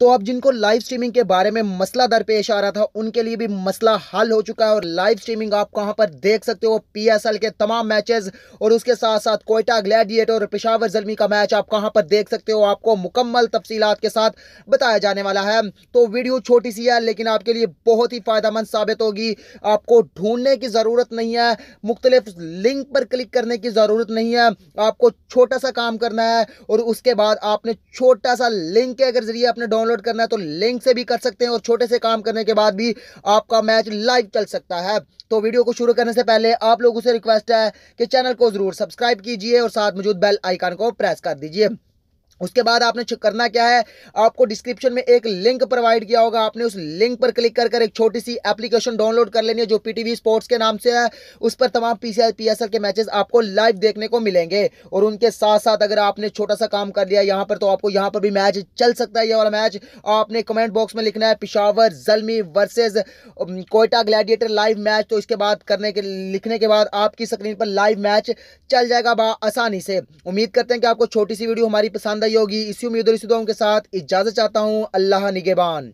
तो अब जिनको लाइव स्ट्रीमिंग के बारे में मसला दरपेश आ रहा था उनके लिए भी मसला हल हो चुका है और लाइव स्ट्रीमिंग आप कहां पर देख सकते हो पीएसएल के तमाम मैचेस और उसके साथ साथ कोयटा ग्लैडिएटर और पेशावर जलमी का मैच आप कहां पर देख सकते हो आपको मुकम्मल तफसीलात के साथ बताया जाने वाला है तो वीडियो छोटी सी है लेकिन आपके लिए बहुत ही फायदा साबित होगी आपको ढूंढने की ज़रूरत नहीं है मुख्तलिफ लिंक पर क्लिक करने की ज़रूरत नहीं है आपको छोटा सा काम करना है और उसके बाद आपने छोटा सा लिंक के अगर जरिए अपने डाउनलोड करना है तो लिंक से भी कर सकते हैं और छोटे से काम करने के बाद भी आपका मैच लाइव चल सकता है तो वीडियो को शुरू करने से पहले आप लोगों से रिक्वेस्ट है कि चैनल को ज़रूर सब्सक्राइब कीजिए और साथ मौजूद बेल आइकान को प्रेस कर दीजिए उसके बाद आपने करना क्या है आपको डिस्क्रिप्शन में एक लिंक प्रोवाइड किया होगा आपने उस लिंक पर क्लिक कर कर एक छोटी सी एप्लीकेशन डाउनलोड कर लेनी है जो पीटीवी स्पोर्ट्स के नाम से है उस पर तमाम पीसीएल पीएसएल के मैचेस आपको लाइव देखने को मिलेंगे और उनके साथ साथ अगर आपने छोटा सा काम कर लिया यहाँ पर तो आपको यहाँ पर भी मैच चल सकता है ये वाला मैच आपने कमेंट बॉक्स में लिखना है Peshawar Zalmi versus Quetta gladiator live match तो इसके बाद करने के लिखने के बाद आपकी स्क्रीन पर लाइव मैच चल जाएगा आसानी से उम्मीद करते हैं कि आपको छोटी सी वीडियो हमारी पसंद पसंद आई होगी इसी उम्मीद और इसी दुआओं के साथ इजाज़त चाहता हूँ अल्लाह निगेबान